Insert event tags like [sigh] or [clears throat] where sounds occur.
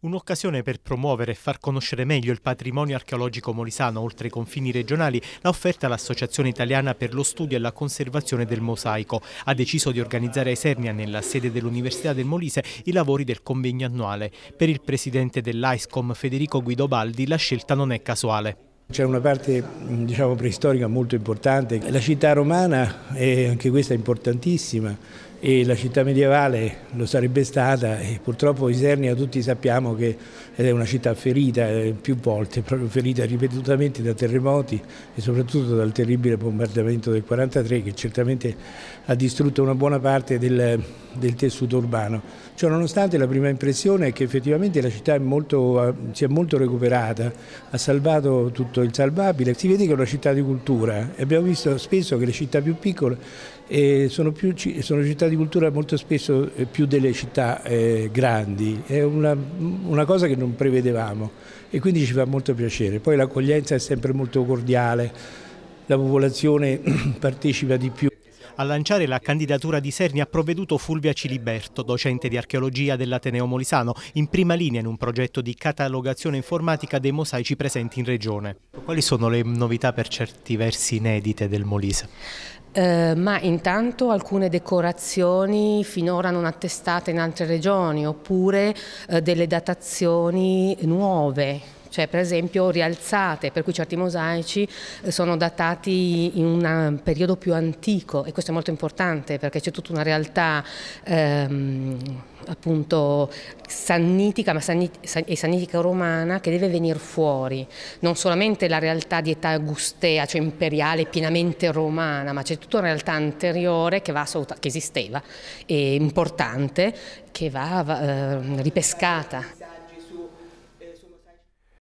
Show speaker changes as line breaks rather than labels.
Un'occasione per promuovere e far conoscere meglio il patrimonio archeologico molisano oltre i confini regionali l'ha offerta l'Associazione Italiana per lo Studio e la Conservazione del Mosaico. Ha deciso di organizzare a Esernia, nella sede dell'Università del Molise, i lavori del convegno annuale. Per il presidente dell'AISCOM Federico Guidobaldi, la scelta non è casuale.
C'è una parte diciamo, preistorica molto importante, la città romana è anche questa importantissima, e la città medievale lo sarebbe stata e purtroppo Isernia tutti sappiamo che è una città ferita eh, più volte, proprio ferita ripetutamente da terremoti e soprattutto dal terribile bombardamento del 43 che certamente ha distrutto una buona parte del, del tessuto urbano. Cioè, nonostante la prima impressione è che effettivamente la città è molto, eh, si è molto recuperata, ha salvato tutto il salvabile, si vede che è una città di cultura e eh. abbiamo visto spesso che le città più piccole sono, più, sono città città di cultura molto spesso più delle città eh, grandi, è una, una, cosa che non prevedevamo e quindi ci fa molto piacere. Poi l'accoglienza è sempre molto cordiale, la popolazione [clears throat] partecipa di più. A
lanciare la candidatura di Serni ha provveduto Fulvia Ciliberto, docente di archeologia dell'Ateneo Molisano, in prima linea in un progetto di catalogazione informatica dei mosaici presenti in regione. Quali sono le novità per certi versi inedite del Molise?
Eh, ma intanto alcune decorazioni finora non attestate in altre regioni oppure eh, delle datazioni nuove cioè per esempio rialzate, per cui certi mosaici eh, sono datati in un eh, periodo più antico e questo è molto importante perché c'è tutta una realtà ehm, appunto sannitica ma sannit e sannitica romana che deve venire fuori, non solamente la realtà di età agustea, cioè imperiale, pienamente romana, ma c'è tutta una realtà anteriore che, che esisteva e importante che va eh, ripescata.